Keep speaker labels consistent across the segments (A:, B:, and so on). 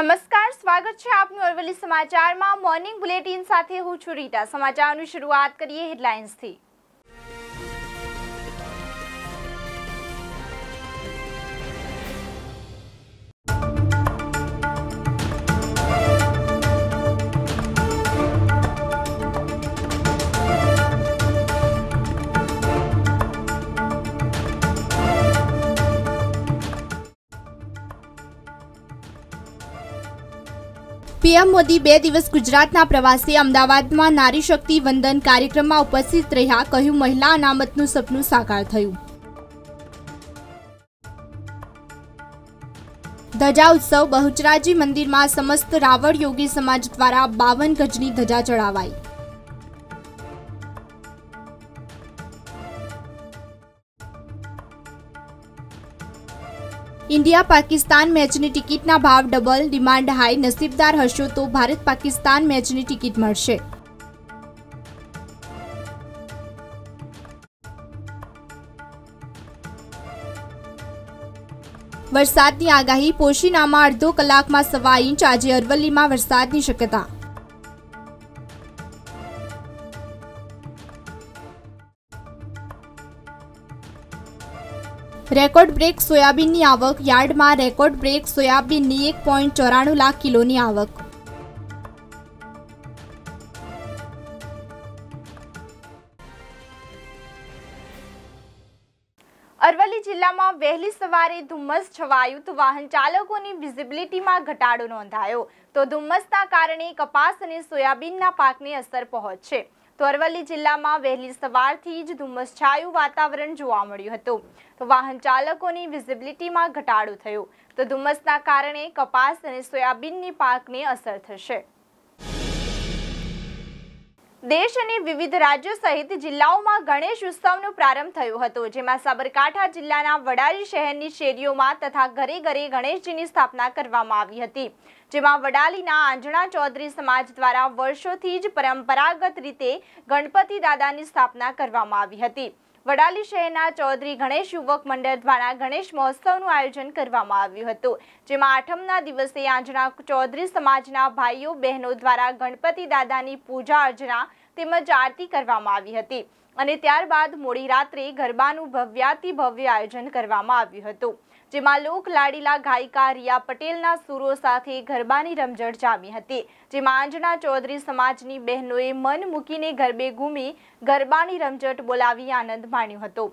A: નમસ્કાર સ્વાગત છે આપનું અરવલ્લી સમાચારમાં મોર્નિંગ બુલેટિન સાથે હું છું રીટા સમાચારની શરૂઆત કરીએ હેડલાઇન્સથી પીએમ મોદી બે દિવસ ગુજરાતના પ્રવાસે અમદાવાદમાં નારી શક્તિ વંદન કાર્યક્રમમાં ઉપસ્થિત રહ્યા કહ્યું મહિલા અનામતનું સપનું સાકાર થયું ધજા ઉત્સવ બહુચરાજી મંદિરમાં સમસ્ત રાવળ યોગી સમાજ દ્વારા બાવન ગજની ધજા ચડાવાઈ ઇન્ડિયા પાકિસ્તાન મેચની ટિકિટના ભાવ ડબલ ડિમાન્ડ હાઈ નસીબદાર હશો તો ભારત પાકિસ્તાન મેચની ટિકિટ મળશે વરસાદની આગાહી પોશીનામાં અડધો કલાકમાં સવા ઇંચ આજે અરવલ્લીમાં વરસાદની શક્યતા રેકોર્ડ બ્રેક સોયાબીનની આવક યાર્ડમાં રેકોર્ડ બ્રેક સોયાબીનની એક પોઈન્ટ ચોરાણું લાખ કિલોની આવક અરવલ્લી જિલ્લામાં વહેલી સવારે ધુમ્મસ છવાયું તો વાહન ચાલકોની વિઝિબિલિટીમાં ઘટાડો નોંધાયો તો ધુમ્મસના કારણે કપાસ અને સોયાબીનના પાકને અસર પહોંચશે તો અરવલ્લી જિલ્લામાં વહેલી સવારથી જ ધુમ્મસછાયું વાતાવરણ જોવા મળ્યું હતું તો વાહન ચાલકોની વિઝિબિલિટીમાં ઘટાડો થયો તો ધુમ્મસના કારણે કપાસ અને સોયાબીનની પાકને અસર થશે દેશ અને વિવિધ રાજ્યો સહિત જિલ્લાઓમાં ગણેશ ઉત્સવનો પ્રારંભ થયો હતો જેમાં સાબરકાંઠા જિલ્લાના વડાલી શહેરની શેરીઓમાં તથા ઘરે ઘરે ગણેશજીની સ્થાપના કરવામાં આવી હતી જેમાં વડાલીના આંજણા ચૌધરી સમાજ દ્વારા વર્ષોથી જ પરંપરાગત રીતે ગણપતિ દાદાની સ્થાપના કરવામાં આવી હતી વડાલી શહેરના ચૌધરી ગણેશ યુવક મંડળ દ્વારા ગણેશ મહોત્સવનું આયોજન કરવામાં આવ્યું હતું જેમાં આઠમના દિવસે આંજણા ચૌધરી સમાજના ભાઈઓ બહેનો દ્વારા ગણપતિ દાદાની પૂજા અર્ચના તેમજ આરતી કરવામાં આવી હતી અને ત્યારબાદ મોડી રાત્રે ગરબાનું ભવ્યાતિ ભવ્ય આયોજન કરવામાં આવ્યું હતું જેમાં લોક લાડીલા ગાયિકા રિયા પટેલના સુરો સાથે ગરબાની રમઝટ જામી હતી જેમાં આંજણા ચૌધરી સમાજની બહેનોએ મન મૂકીને ગરબે ઘૂમી ગરબાની રમઝટ બોલાવી આનંદ માણ્યો હતો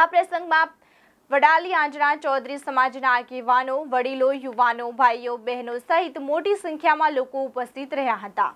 A: આ પ્રસંગમાં વડાલી આંજણા ચૌધરી સમાજના આગેવાનો વડીલો યુવાનો ભાઈઓ બહેનો સહિત મોટી સંખ્યામાં લોકો ઉપસ્થિત રહ્યા હતા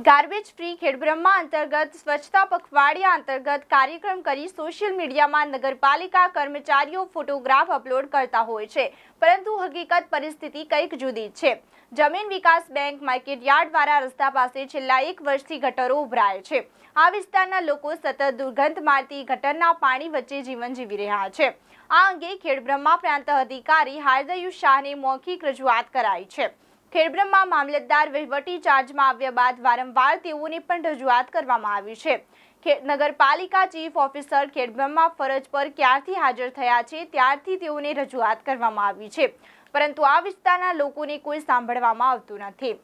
A: ગાર્બેજ ફ્રી ખેડબ્રહ્મા અંતર્ગત સ્વચ્છતા પખવાડિયા અંતર્ગત કાર્યક્રમ કરી સોશિયલ મીડિયામાં નગરપાલિકા કર્મચારીઓ ફોટોગ્રાફ અપલોડ કરતા હોય છે પરંતુ હકીકત પરિસ્થિતિ કંઈક જુદી છે જમીન વિકાસ બેંક માર્કેટ યાર્ડ દ્વારા રસ્તા પાસે છેલ્લા એક વર્ષથી ગટરો ઉભરાય છે આ વિસ્તારના લોકો સતત દુર્ગંધ મારતી ગટરના પાણી વચ્ચે જીવન જીવી રહ્યા છે આ અંગે ખેડબ્રહ્મા પ્રાંત અધિકારી હાર્દયુ શાહને મૌખિક રજૂઆત કરાઈ છે ખેડબ્રહ્મા મામલતદાર વહીવટી ચાર્જમાં આવ્યા બાદ વારંવાર તેઓની પણ રજૂઆત કરવામાં આવી છે નગરપાલિકા ચીફ ઓફિસર ખેડબ્રહ્મા ફરજ પર ક્યારથી હાજર થયા છે ત્યારથી તેઓને રજૂઆત કરવામાં આવી છે પરંતુ આ વિસ્તારના લોકોને કોઈ સાંભળવામાં આવતું નથી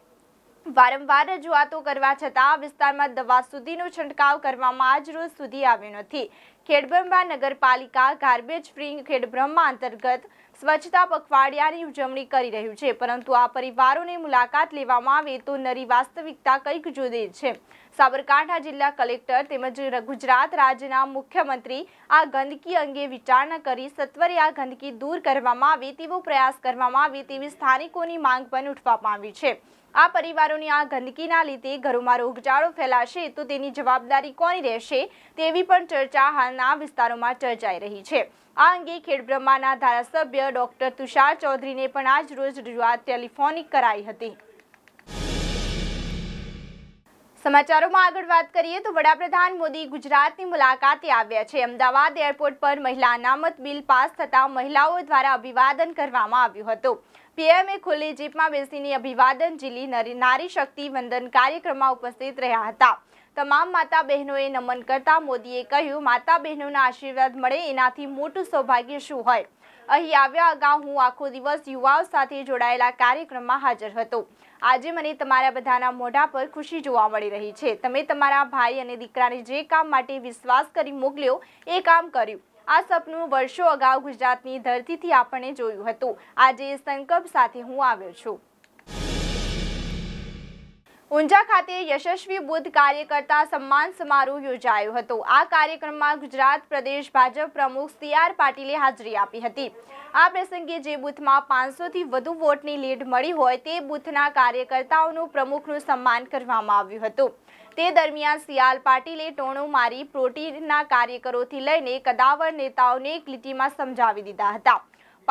A: વારંવાર રજૂઆતો કરવા છતાં આ વિસ્તારમાં દવા સુધીનો છંટકાવ કરવામાં આજ રોજ સુધી આવ્યો નથી ખેડબ્રહ્મા નગરપાલિકા ગાર્બેજ ફ્રી ખેડબ્રહ્મા અંતર્ગત સ્વચ્છતા પખવાડિયાની ઉજવણી કરી રહ્યું છે પરંતુ આ પરિવારોની મુલાકાત લેવામાં આવે તો નરી વાસ્તવિકતા કંઈક જુદી છે સાબરકાંઠા જિલ્લા કલેક્ટર તેમજ ગુજરાત રાજ્યના મુખ્યમંત્રી આ ગંદકી અંગે વિચારણા કરી સત્વરે આ ગંદકી દૂર કરવામાં આવે તેવો પ્રયાસ કરવામાં આવે તેવી સ્થાનિકોની માંગ પણ ઉઠવામાં આવી છે આ પરિવારોની આ ગંદકીના લીધે ઘરોમાં રોગચાળો ફેલાશે તો તેની જવાબદારી કોની રહેશે તેવી પણ ચર્ચા હાલના વિસ્તારોમાં ચર્ચાઈ રહી છે આ અંગે ખેડબ્રહ્માના ધારાસભ્ય ડોક્ટર તુષાર ચૌધરીને પણ આજ રોજ રજૂઆત ટેલિફોનિક કરાઈ હતી સમાચારોમાં આગળ વાત કરીએ તો વડાપ્રધાન મોદી ગુજરાતની મુલાકાતે આવ્યા છે અમદાવાદ એરપોર્ટ પર મહિલા અનામત બિલ પાસ થતા મહિલાઓ દ્વારા અભિવાદન કરવામાં આવ્યું હતું પીએમએ ખુલ્લી જીપમાં બેસીને અભિવાદન ઝીલી નારી શક્તિ વંદન કાર્યક્રમમાં ઉપસ્થિત રહ્યા હતા તમામ માતા બહેનોએ નમન કરતા મોદીએ કહ્યું માતા બહેનોના આશીર્વાદ મળે એનાથી મોટું સૌભાગ્ય શું હોય અહીં આવ્યા અગાઉ હું આખો દિવસ યુવાઓ સાથે જોડાયેલા કાર્યક્રમમાં હાજર હતો આજે મને તમારા બધાના મોઢા પર ખુશી જોવા મળી રહી છે તમે તમારા ભાઈ અને દીકરાને જે કામ માટે વિશ્વાસ કરી મોકલ્યો એ કામ કર્યું આ સપનું વર્ષો અગાઉ ગુજરાતની ધરતીથી આપણે જોયું હતું આજે સંકલ્પ સાથે હું આવ્યો છું ઊંઝા ખાતે યશસ્વી બુદ્ધ કાર્યકર્તા સન્માન સમારોહ યોજાયો હતો આ કાર્યક્રમમાં ગુજરાત પ્રદેશ ભાજપ પ્રમુખ સી આર પાટીલે હાજરી આપી હતી આ પ્રસંગે જે બુથમાં પાંચસોથી વધુ વોટની લીડ મળી હોય તે બુથના કાર્યકર્તાઓનું પ્રમુખનું સન્માન કરવામાં આવ્યું હતું તે દરમિયાન સી પાટીલે ટોણો મારી પ્રોટીનના કાર્યકરોથી લઈને કદાવર નેતાઓને એક લીટીમાં સમજાવી દીધા હતા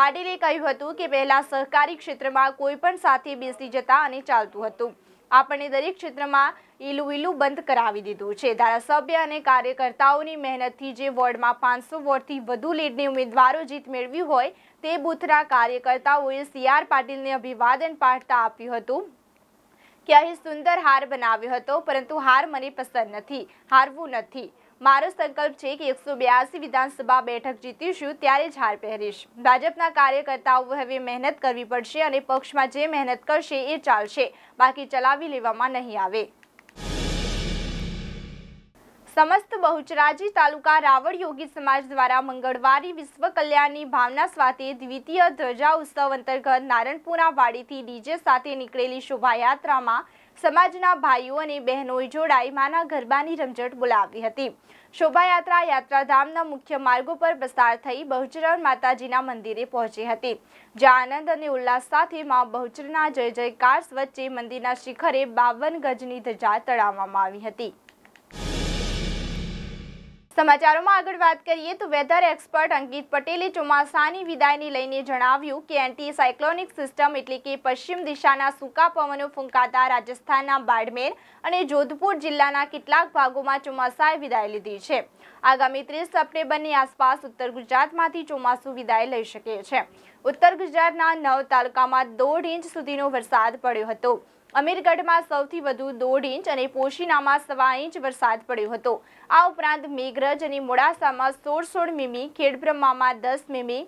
A: પાટીલે કહ્યું હતું કે પહેલાં સહકારી ક્ષેત્રમાં કોઈ પણ સાથે બેસી જતા અને ચાલતું હતું આપણને દરેક ક્ષેત્રમાં ઈલું ઈલું બંધ કરાવી દીધું છે ધારાસભ્ય અને કાર્યકર્તાઓની મહેનતથી જે વોર્ડમાં પાંચસો વોર્ડથી વધુ લીડની ઉમેદવારો જીત મેળવી હોય તે બૂથના કાર્યકર્તાઓએ સીઆર પાટીલને અભિવાદન પાઠતા આપ્યું હતું કે અહીં સુંદર હાર બનાવ્યો હતો પરંતુ હાર મને પસંદ નથી હારવું નથી મારો સંકલ્પ છે કે એકસો બ્યાસી વિધાનસભા બેઠક જીતીશું ત્યારે જ હાર પહેરીશ ભાજપના કાર્યકર્તાઓ હવે મહેનત કરવી પડશે અને પક્ષમાં જે મહેનત કરશે એ ચાલશે બાકી ચલાવી લેવામાં નહીં આવે સમસ્ત બહુચરાજી તાલુકા રાવળ યોગી સમાજ દ્વારા મંગળવારે વિશ્વ કલ્યાણની ભાવના સાથે દ્વિતીય ધ્વજા ઉત્સવ અંતર્ગત નારણપુરા વાડીથી ડીજે સાથે નીકળેલી શોભાયાત્રામાં સમાજના ભાઈઓ અને બહેનોએ જોડાઈ માના ગરબાની રમઝટ બોલાવી હતી શોભાયાત્રા યાત્રાધામના મુખ્ય માર્ગો પર પસાર થઈ બહુચરણ માતાજીના મંદિરે પહોંચી હતી જ્યાં આનંદ અને ઉલ્લાસ સાથે મા બહુચરના જય જયકાર વચ્ચે મંદિરના શિખરે બાવન ગજની ધજા તળાવવામાં આવી હતી સમાચારોમાં આગળ વાત કરીએ તો વેધર એક્સપર્ટ અંકિત પટેલે ચોમાસાની વિદાયને લઈને જણાવ્યું કે એન્ટી સાયક્લોનિક સિસ્ટમ એટલે કે પશ્ચિમ દિશાના સૂકા પવનો ફૂંકાતા રાજસ્થાનના બાડમેર અને જોધપુર જિલ્લાના કેટલાક ભાગોમાં ચોમાસાએ વિદાય લીધી છે આગામી ત્રીસ સપ્ટેમ્બરની આસપાસ ઉત્તર ગુજરાતમાંથી ચોમાસું વિદાય લઈ શકે છે ઉત્તર ગુજરાતના નવ તાલુકામાં દોઢ ઇંચ સુધીનો વરસાદ પડ્યો હતો અમીરગઢમાં સૌથી વધુ દોઢ ઇંચ અને પોશીનામાં સવા ઇંચ વરસાદ પડ્યો હતો આ ઉપરાંત મેઘરજ અને મોડાસામાં સોળ સોળ મીમી ખેડબ્રહ્મામાં દસ મીમી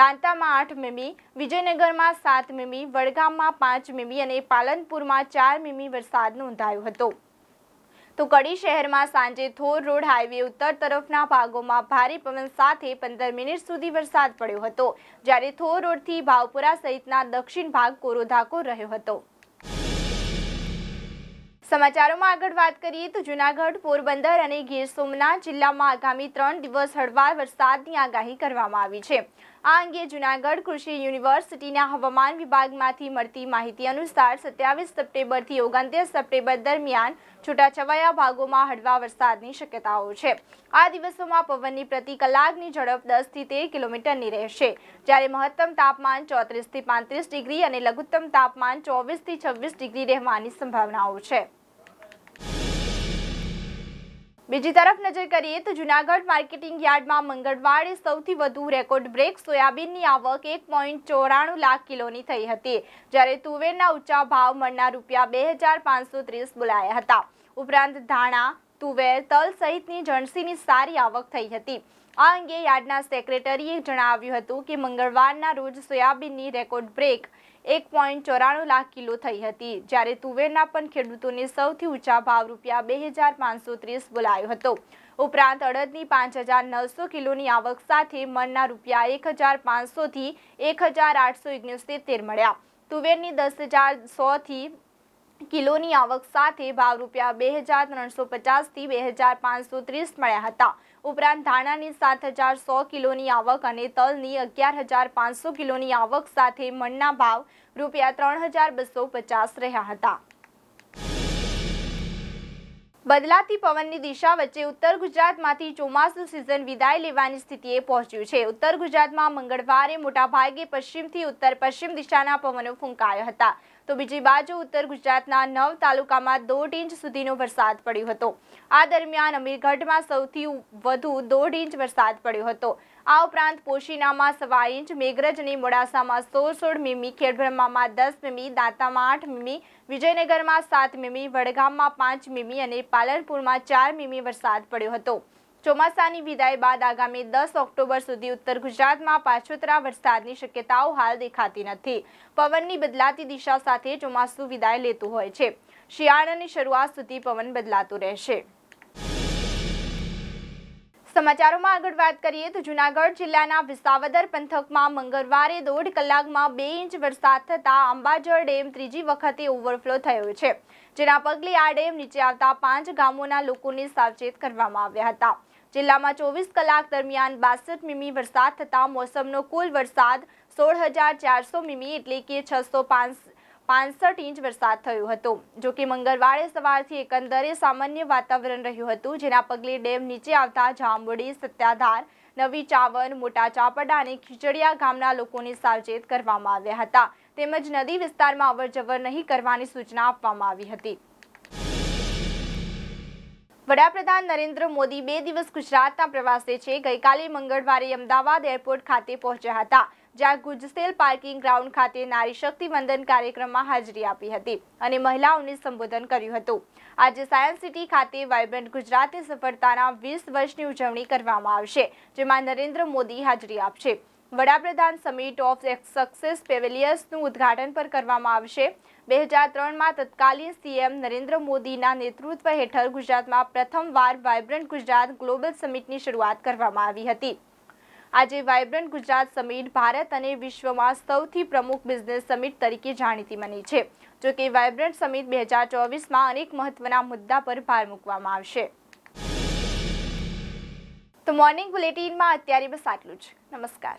A: દાંતામાં આઠ મીમી વિજયનગરમાં સાત મીમી વડગામમાં પાંચ મીમી અને પાલનપુરમાં ચાર મીમી વરસાદ નોંધાયો હતો તો કડી શહેરમાં સાંજે થોર રોડ હાઈવે ઉત્તર તરફના ભાગોમાં ભારે પવન સાથે પંદર મિનિટ સુધી વરસાદ પડ્યો હતો જ્યારે થોર રોડથી ભાવપુરા સહિતના દક્ષિણ ભાગ કોરોધાકો રહ્યો હતો સમાચારોમાં આગળ વાત કરીએ તો જુનાગઢ પોરબંદર અને ગીર સોમનાથ જિલ્લામાં આગામી ત્રણ દિવસ હળવા વરસાદની આગાહી કરવામાં આવી છે આ અંગે જૂનાગઢ કૃષિ યુનિવર્સિટીના હવામાન વિભાગમાંથી મળતી માહિતી અનુસાર સત્યાવીસ સપ્ટેમ્બરથી ઓગણત્રીસ સપ્ટેમ્બર દરમિયાન છૂટાછવાયા ભાગોમાં હળવા વરસાદની શક્યતાઓ છે આ દિવસોમાં પવનની પ્રતિ કલાકની ઝડપ દસથી તેર કિલોમીટરની રહેશે જ્યારે મહત્તમ તાપમાન ચોત્રીસથી પાંત્રીસ ડિગ્રી અને લઘુત્તમ તાપમાન ચોવીસથી છવ્વીસ ડિગ્રી રહેવાની સંભાવનાઓ છે બીજી તરફ નજર કરીએ તો જુનાગઢ માર્કેટિંગ યાર્ડમાં મંગળવારે સૌથી વધુ રેકોર્ડ બ્રેક સોયાબીનની આવક એક પોઈન્ટ ચોરાણું લાખ કિલોની થઈ હતી જ્યારે તુવેરના ઊંચા ભાવ મળનાર રૂપિયા બે હજાર પાંચસો ત્રીસ બોલાયા હતા ઉપરાંત ધાણા તુવેર તલ સહિતની જણસીની સારી આવક થઈ હતી આ અંગે યાર્ડના સેક્રેટરીએ જણાવ્યું હતું કે મંગળવારના રોજ સોયાબીનની રેકોર્ડ બ્રેક એક પોઈન્ટ ચોરાણું લાખ કિલો થઈ હતી જ્યારે તુવેરના પણ ખેડૂતોને સૌથી ઊંચા ભાવ રૂપિયા બે હજાર પાંચસો ત્રીસ બોલાયો હતો ઉપરાંત અડદની પાંચ હજાર નવસો કિલોની આવક સાથે મણના રૂપિયા એક હજાર પાંચસોથી એક હજાર આઠસો ઓગણસિત્તેર મળ્યા તુવેરની દસ હજાર સોથી કિલોની આવક સાથે ભાવ રૂપિયા બે હજાર ત્રણસો પચાસથી બે હજાર પાંચસો ત્રીસ મળ્યા હતા ઉપરાંત ધાણાની સાત હજાર સો કિલોની આવક અને તલની અગિયાર હજાર પાંચસો કિલોની આવક સાથે મણના ભાવ રૂપિયા ત્રણ હજાર બસો પચાસ રહ્યા હતા બદલાતી પવનની દિશા વચ્ચે ઉત્તર ગુજરાતમાંથી ચોમાસું સિઝન વિદાય લેવાની સ્થિતિએ પહોંચ્યું છે ઉત્તર ગુજરાતમાં મંગળવારે મોટાભાગે પશ્ચિમથી ઉત્તર પશ્ચિમ દિશાના પવનો ફૂંકાયા હતા તો બીજી બાજુ ઉત્તર ગુજરાતના નવ તાલુકામાં દોઢ ઇંચ સુધીનો વરસાદ પડ્યો હતો આ દરમિયાન અમીરગઢમાં સૌથી વધુ દોઢ ઇંચ વરસાદ પડ્યો હતો આ ઉપરાંત પોશીનામાં સવા ઇંચ મેઘરજની મોડાસામાં સોળ સોળ મીમી ખેડબ્રહ્મામાં દસ મીમી દાંતામાં આઠ મીમી વિજયનગરમાં સાત મીમી વડગામમાં પાંચ મીમી અને પાલનપુરમાં ચાર મીમી વરસાદ પડ્યો હતો ચોમાસાની વિદાય બાદ આગામી દસ ઓક્ટોબર સુધી ઉત્તર ગુજરાતમાં પાછોતરા વરસાદની શક્યતાઓ હાલ દેખાતી નથી પવનની બદલાતી દિશા સાથે ચોમાસું વિદાય લેતું હોય છે શિયાળાની શરૂઆત સુધી પવન બદલાતું રહેશે સમાચારોમાં આગળ વાત કરીએ તો જુનાગઢ જિલ્લાના વિસાવદર પંથકમાં મંગળવારે દોઢ કલાકમાં બે ઇંચ વરસાદ થતાં અંબાજળ ડેમ ત્રીજી વખતે ઓવરફ્લો થયો છે જેના પગલે આ ડેમ નીચે આવતા પાંચ ગામોના લોકોને સાવચેત કરવામાં આવ્યા હતા જિલ્લામાં ચોવીસ કલાક દરમિયાન બાસઠ મીમી વરસાદ થતાં મોસમનો કુલ વરસાદ સોળ હજાર ચારસો મીમી એટલે કે છસો પાંચ પાંસઠ ઇંચ વરસાદ થયો હતો જો કે મંગળવારે સવારથી એકંદરે સામાન્ય વાતાવરણ રહ્યું હતું જેના પગલે ડેમ નીચે આવતા જાંબુડી સત્યાધાર નવી ચાવન મોટા ચાપડા અને ખીચડિયા ગામના લોકોને સાવચેત કરવામાં આવ્યા હતા તેમજ નદી વિસ્તારમાં અવરજવર નહીં કરવાની સૂચના આપવામાં આવી હતી વડાપ્રધાન નરેન્દ્ર મોદી બે દિવસ ગુજરાતના પ્રવાસે છે ગઈકાલે મંગળવારે અમદાવાદ એરપોર્ટ ખાતે પહોંચ્યા હતા જ્યાં ગુજસેલ પાર્કિંગ ગ્રાઉન્ડ ખાતે નારી શક્તિ વંદન કાર્યક્રમમાં હાજરી આપી હતી અને મહિલાઓને સંબોધન કર્યું હતું આજે સાયન્સ સિટી ખાતે વાઇબ્રન્ટ ગુજરાતની સફળતાના વીસ વર્ષની ઉજવણી કરવામાં આવશે જેમાં નરેન્દ્ર મોદી હાજરી આપશે વડાપ્રધાન સમિટ ઓફ સક્સેસ પેવેલિયર્સનું ઉદ્ઘાટન પણ કરવામાં આવશે બે હજાર ત્રણમાં તત્કાલીન સીએમ નરેન્દ્ર મોદીના નેતૃત્વ હેઠળ ગુજરાતમાં પ્રથમવાર વાઇબ્રન્ટ ગુજરાત ગ્લોબલ સમિટની શરૂઆત કરવામાં આવી હતી આજે વાઇબ્રન્ટ ગુજરાત સમિટ ભારત અને વિશ્વમાં સૌથી પ્રમુખ બિઝનેસ સમિટ તરીકે જાણીતી બની છે જો કે વાઇબ્રન્ટ સમિટ બે હજાર ચોવીસમાં અનેક મહત્વના મુદ્દા પર ભાર મૂકવામાં આવશે તો મોર્નિંગ બુલેટિનમાં અત્યારે બસ આટલું જ નમસ્કાર